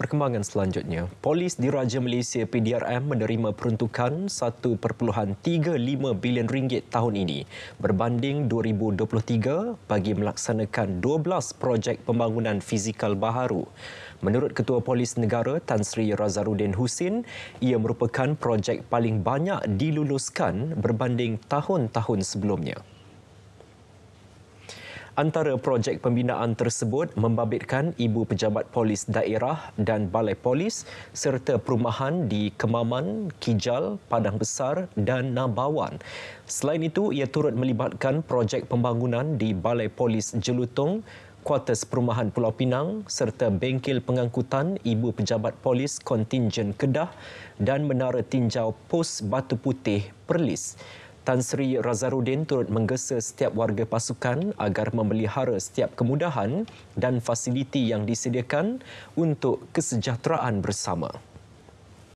perkembangan selanjutnya. Polis di Raja Malaysia PDRM menerima peruntukan 1.35 bilion ringgit tahun ini berbanding 2023 bagi melaksanakan 12 projek pembangunan fizikal baharu. Menurut Ketua Polis Negara Tan Sri Razarudin Husin, ia merupakan projek paling banyak diluluskan berbanding tahun-tahun sebelumnya. Antara projek pembinaan tersebut membabitkan ibu pejabat polis daerah dan balai polis serta perumahan di Kemaman, Kijal, Padang Besar dan Nabawan. Selain itu, ia turut melibatkan projek pembangunan di balai polis Jelutong, kuartus perumahan Pulau Pinang serta bengkel pengangkutan ibu pejabat polis kontingen Kedah dan menara tinjau pos Batu Putih Perlis. Tan Sri Razarudin turut menggesa setiap warga pasukan agar memelihara setiap kemudahan dan fasiliti yang disediakan untuk kesejahteraan bersama.